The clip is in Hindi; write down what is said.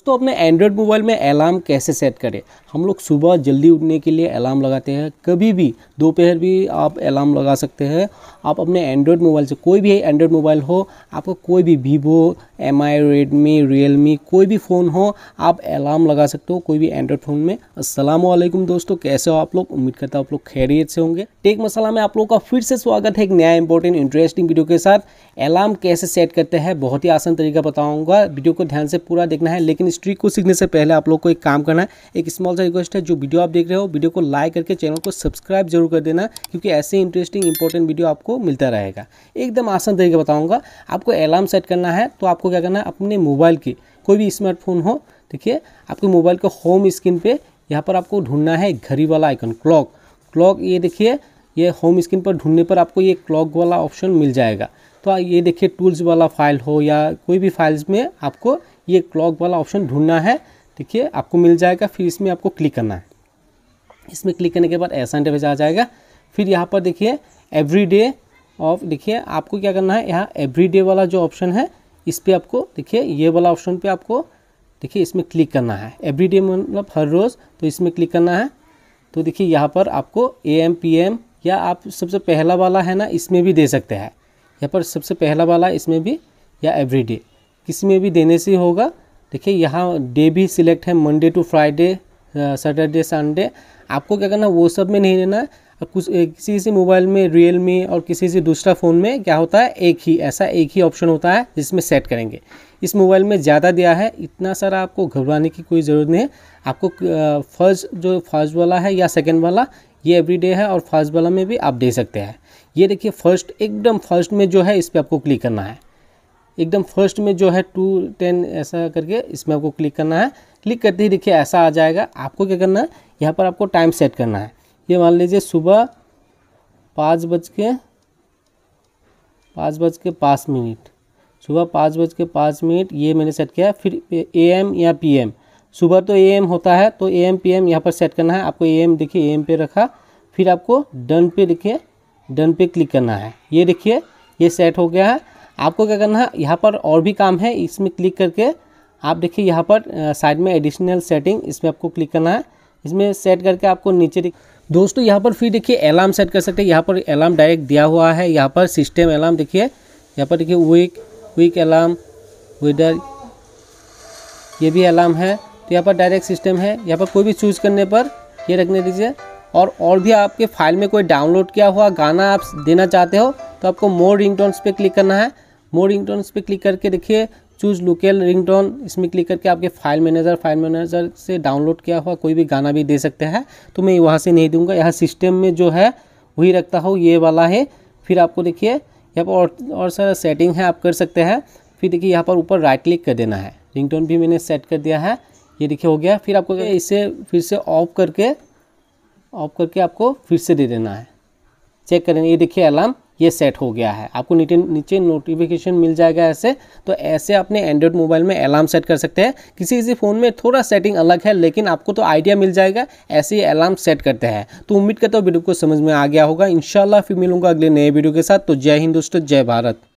दोस्तों अपने एंड्रॉयड मोबाइल में अलार्म कैसे सेट करें हम लोग सुबह जल्दी उठने के लिए अलार्म लगाते हैं कभी भी दोपहर भी आप अलार्म लगा सकते हैं आप अपने एंड्रॉयड मोबाइल से कोई भी एंड्रॉयड मोबाइल हो आपका कोई भी Vivo M I Redmi Realme कोई भी फ़ोन हो आप अलार्म लगा सकते हो कोई भी एंड्रॉयड फ़ोन में असलम दोस्तों कैसे हो आप लोग उम्मीद करता हूँ आप लोग खैरियत से होंगे टेक मसाला में आप लोगों का फिर से स्वागत है एक नया इंपॉर्टेंट इंटरेस्टिंग वीडियो के साथ अलार्म कैसे सेट करते हैं बहुत ही आसान तरीका बताऊँगा वीडियो को ध्यान से पूरा देखना है लेकिन इस ट्रिक को सीखने से पहले आप लोग को एक काम करना है एक स्मॉल सा रिक्वेस्ट है जो वीडियो आप देख रहे हो वीडियो को लाइक करके चैनल को सब्सक्राइब जरूर कर देना क्योंकि ऐसे इंटरेस्टिंग इंपॉर्टेंट वीडियो आपको मिलता रहेगा एकदम आसान तरीके बताऊँगा आपको अलार्म सेट करना है तो आपको क्या करना है अपने मोबाइल की कोई भी स्मार्टफोन हो देखिए आपके मोबाइल के होम स्क्रीन पर यहाँ पर आपको ढूंढना है घड़ी वाला आइकन क्लॉक क्लॉक ये देखिए ये होम स्क्रीन पर ढूंढने पर आपको ये क्लॉक वाला ऑप्शन मिल जाएगा तो ये देखिए टूल्स वाला फाइल हो या कोई भी फाइल्स में आपको ये क्लॉक वाला ऑप्शन ढूंढना है देखिए आपको मिल जाएगा फिर इसमें आपको क्लिक करना है इसमें क्लिक करने के बाद ऐसा इंटरफेस आ जाएगा फिर यहाँ पर देखिए एवरी डे ऑफ देखिए आपको क्या करना है यहाँ एवरी डे वाला जो ऑप्शन है इस पर आपको देखिए ये वाला ऑप्शन पर आपको देखिए इसमें क्लिक करना है एवरी डे मतलब हर रोज़ तो इसमें क्लिक करना है तो देखिए यहाँ पर आपको ए एम पी एम या आप सबसे पहला वाला है ना इसमें भी दे सकते हैं यहाँ पर सबसे पहला वाला इसमें भी या एवरी डे किसी में भी देने से होगा देखिए यहाँ डे भी सिलेक्ट है Monday to Friday Saturday Sunday आपको क्या करना वो सब में नहीं लेना है कुछ किसी किसी मोबाइल में रियल मी और किसी किसी दूसरा फ़ोन में क्या होता है एक ही ऐसा एक ही ऑप्शन होता है जिसमें सेट करेंगे इस मोबाइल में ज़्यादा दिया है इतना सारा आपको घबराने की कोई ज़रूरत नहीं है आपको फर्स्ट जो फर्स्ट वाला है या सेकेंड वाला ये एवरीडे है और फर्स्ट वाला में भी आप दे सकते हैं ये देखिए फर्स्ट एकदम फर्स्ट में जो है इस पर आपको क्लिक करना है एकदम फर्स्ट में जो है टू टेन ऐसा करके इसमें आपको क्लिक करना है क्लिक करते ही देखिए ऐसा आ जाएगा आपको क्या करना है यहाँ पर आपको टाइम सेट करना है ये मान लीजिए सुबह पाँच बज के पाँच बज के पाँच मिनट सुबह पाँच बज के पाँच मिनट ये मैंने सेट किया फिर ए एम या पी एम सुबह तो ए एम होता है तो ए एम पी एम यहाँ पर सेट करना है आपको ए एम देखिए ए एम पे रखा फिर आपको डन पे देखिए डन पे क्लिक करना है ये देखिए ये सेट हो गया है आपको क्या करना है यहाँ पर और भी काम है इसमें क्लिक करके आप देखिए यहाँ पर साइड में एडिशनल सेटिंग इसमें आपको क्लिक करना है इसमें सेट करके आपको नीचे दोस्तों यहाँ पर फिर देखिए अलार्म सेट कर सकते हैं यहाँ पर अलार्म डायरेक्ट दिया हुआ है यहाँ पर सिस्टम अलार्म देखिए यहाँ पर देखिए वीक वीक अलार्म वेदर ये भी अलार्म है तो यहाँ पर डायरेक्ट सिस्टम है यहाँ पर कोई भी चूज़ करने पर ये रखने दीजिए और और भी आपके फाइल में कोई डाउनलोड किया हुआ गाना आप देना चाहते हो तो आपको मोर रिंग टोन्स पर क्लिक करना है मोर रिंग टोन्स पर क्लिक करके देखिए चूज लोकल रिंगटोन इसमें क्लिक करके आपके फाइल मैनेजर फाइल मैनेजर से डाउनलोड किया हुआ कोई भी गाना भी दे सकते हैं तो मैं वहाँ से नहीं दूँगा यहाँ सिस्टम में जो है वही रखता हूँ ये वाला है फिर आपको देखिए यहाँ पर और और सारा सेटिंग है आप कर सकते हैं फिर देखिए यहाँ पर ऊपर राइट क्लिक कर देना है रिंगटोन भी मैंने सेट कर दिया है ये देखिए हो गया फिर आपको इसे फिर से ऑफ करके ऑफ करके आपको फिर से दे देना है चेक करें ये देखिए अलार्म ये सेट हो गया है आपको नीचे नीचे नोटिफिकेशन मिल जाएगा ऐसे तो ऐसे अपने एंड्रॉयड मोबाइल में अलार्म सेट कर सकते हैं किसी किसी फ़ोन में थोड़ा सेटिंग अलग है लेकिन आपको तो आइडिया मिल जाएगा ऐसे ही अलार्म सेट करते हैं तो उम्मीद करता हूँ वीडियो को समझ में आ गया होगा इन फिर मिलूंगा अगले नए वीडियो के साथ तो जय हिंदुस्तान जय भारत